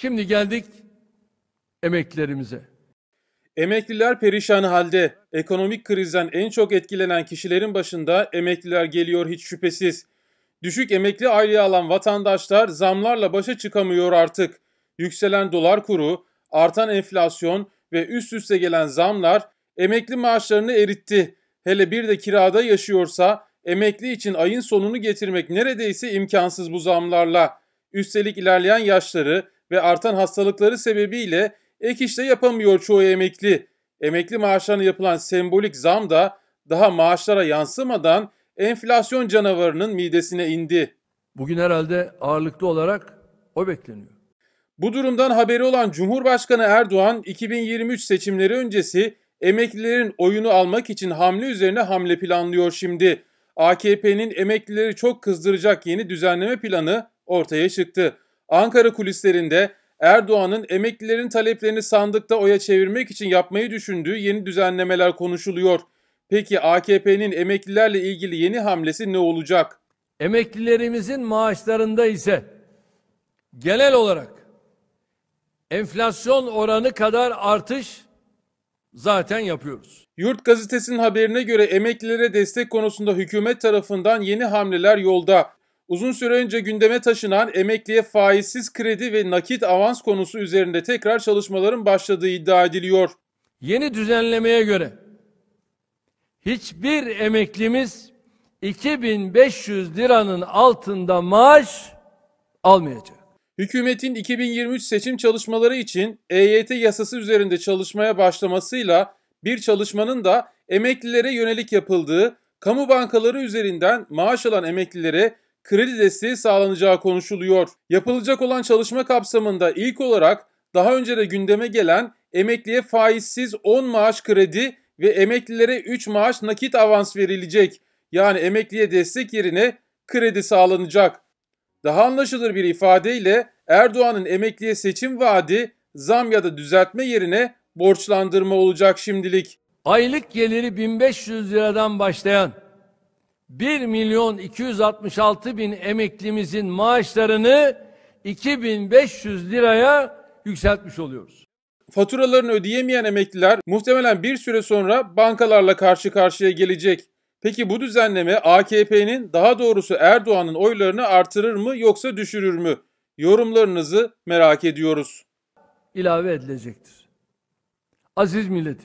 Şimdi geldik emeklilerimize. Emekliler perişan halde. Ekonomik krizden en çok etkilenen kişilerin başında emekliler geliyor hiç şüphesiz. Düşük emekli aylığı alan vatandaşlar zamlarla başa çıkamıyor artık. Yükselen dolar kuru, artan enflasyon ve üst üste gelen zamlar emekli maaşlarını eritti. Hele bir de kirada yaşıyorsa emekli için ayın sonunu getirmek neredeyse imkansız bu zamlarla. Üstelik ilerleyen yaşları ve artan hastalıkları sebebiyle ek işte yapamıyor çoğu emekli. Emekli maaşlarına yapılan sembolik zam da daha maaşlara yansımadan enflasyon canavarının midesine indi. Bugün herhalde ağırlıklı olarak o bekleniyor. Bu durumdan haberi olan Cumhurbaşkanı Erdoğan 2023 seçimleri öncesi emeklilerin oyunu almak için hamle üzerine hamle planlıyor şimdi. AKP'nin emeklileri çok kızdıracak yeni düzenleme planı ortaya çıktı. Ankara kulislerinde Erdoğan'ın emeklilerin taleplerini sandıkta oya çevirmek için yapmayı düşündüğü yeni düzenlemeler konuşuluyor. Peki AKP'nin emeklilerle ilgili yeni hamlesi ne olacak? Emeklilerimizin maaşlarında ise genel olarak enflasyon oranı kadar artış zaten yapıyoruz. Yurt gazetesinin haberine göre emeklilere destek konusunda hükümet tarafından yeni hamleler yolda. Uzun süre önce gündeme taşınan emekliye faizsiz kredi ve nakit avans konusu üzerinde tekrar çalışmaların başladığı iddia ediliyor. Yeni düzenlemeye göre hiçbir emeklimiz 2500 liranın altında maaş almayacak. Hükümetin 2023 seçim çalışmaları için EYT yasası üzerinde çalışmaya başlamasıyla bir çalışmanın da emeklilere yönelik yapıldığı, kamu bankaları üzerinden maaş alan emeklilere kredi desteği sağlanacağı konuşuluyor. Yapılacak olan çalışma kapsamında ilk olarak daha önce de gündeme gelen emekliye faizsiz 10 maaş kredi ve emeklilere 3 maaş nakit avans verilecek. Yani emekliye destek yerine kredi sağlanacak. Daha anlaşılır bir ifadeyle Erdoğan'ın emekliye seçim vaadi zam ya da düzeltme yerine borçlandırma olacak şimdilik. Aylık geliri 1500 liradan başlayan 1 milyon 266 bin emeklimizin maaşlarını 2500 liraya yükseltmiş oluyoruz. Faturalarını ödeyemeyen emekliler muhtemelen bir süre sonra bankalarla karşı karşıya gelecek. Peki bu düzenleme AKP'nin daha doğrusu Erdoğan'ın oylarını artırır mı yoksa düşürür mü? Yorumlarınızı merak ediyoruz. İlave edilecektir. Aziz millet,